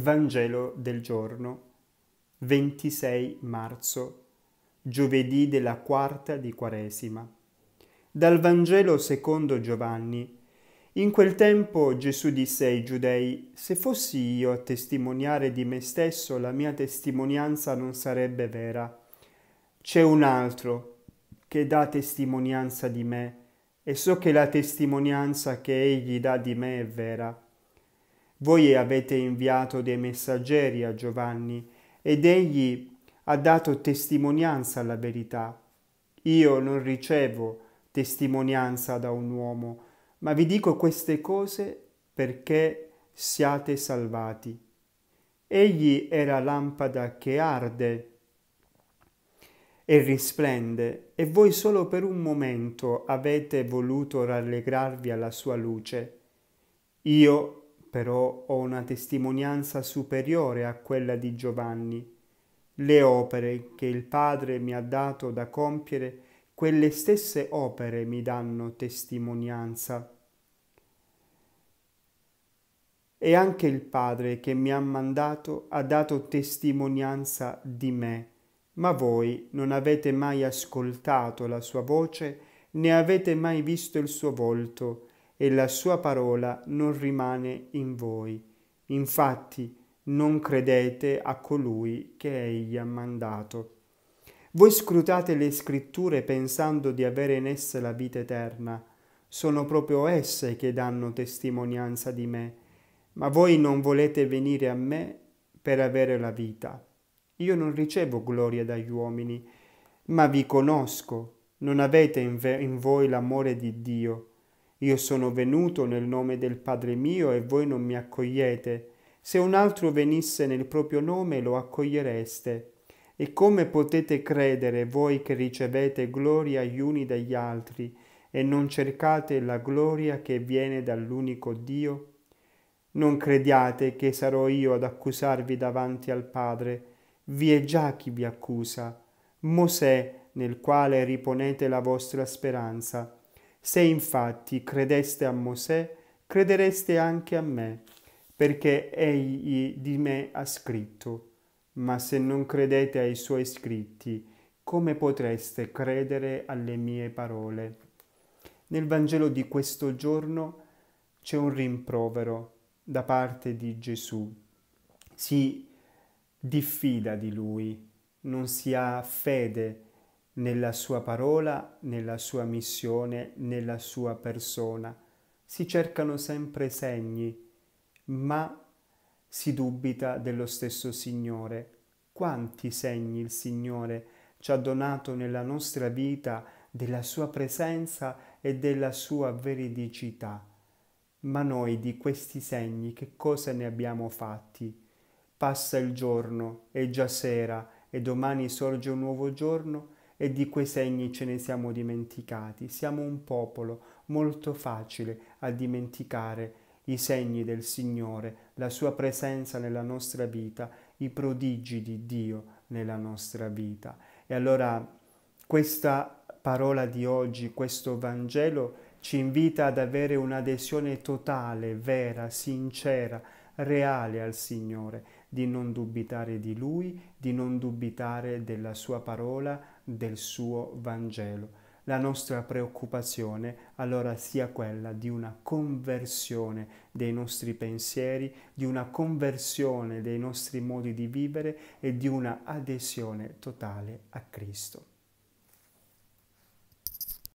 Vangelo del giorno 26 marzo, giovedì della quarta di Quaresima. Dal Vangelo secondo Giovanni. In quel tempo Gesù disse ai giudei, se fossi io a testimoniare di me stesso, la mia testimonianza non sarebbe vera. C'è un altro che dà testimonianza di me, e so che la testimonianza che egli dà di me è vera voi avete inviato dei messaggeri a Giovanni ed egli ha dato testimonianza alla verità. Io non ricevo testimonianza da un uomo, ma vi dico queste cose perché siate salvati. Egli era lampada che arde e risplende, e voi solo per un momento avete voluto rallegrarvi alla sua luce. Io però ho una testimonianza superiore a quella di Giovanni. Le opere che il Padre mi ha dato da compiere, quelle stesse opere mi danno testimonianza. E anche il Padre che mi ha mandato ha dato testimonianza di me, ma voi non avete mai ascoltato la sua voce né avete mai visto il suo volto, e la sua parola non rimane in voi. Infatti non credete a colui che egli ha mandato. Voi scrutate le scritture pensando di avere in esse la vita eterna. Sono proprio esse che danno testimonianza di me, ma voi non volete venire a me per avere la vita. Io non ricevo gloria dagli uomini, ma vi conosco. Non avete in, voi l'amore di Dio. Io sono venuto nel nome del Padre mio e voi non mi accogliete. Se un altro venisse nel proprio nome lo accogliereste. E come potete credere voi che ricevete gloria gli uni dagli altri e non cercate la gloria che viene dall'unico Dio? Non crediate che sarò io ad accusarvi davanti al Padre. Vi è già chi vi accusa, Mosè, nel quale riponete la vostra speranza. Se infatti credeste a Mosè, credereste anche a me, perché egli di me ha scritto. Ma se non credete ai suoi scritti, come potreste credere alle mie parole? Nel Vangelo di questo giorno c'è un rimprovero da parte di Gesù. Si diffida di lui, non si ha fede nella sua parola, nella sua missione, nella sua persona. Si cercano sempre segni, ma si dubita dello stesso Signore. Quanti segni il Signore ci ha donato nella nostra vita della sua presenza e della sua veridicità. Ma noi di questi segni che cosa ne abbiamo fatti? Passa il giorno, è già sera e domani sorge un nuovo giorno e di quei segni ce ne siamo dimenticati. Siamo un popolo molto facile a dimenticare i segni del Signore, la sua presenza nella nostra vita, i prodigi di Dio nella nostra vita. E allora questa parola di oggi, questo Vangelo ci invita ad avere un'adesione totale, vera, sincera, reale al Signore, di non dubitare di Lui, di non dubitare della Sua parola, del suo Vangelo. La nostra preoccupazione allora sia quella di una conversione dei nostri pensieri, di una conversione dei nostri modi di vivere e di una adesione totale a Cristo.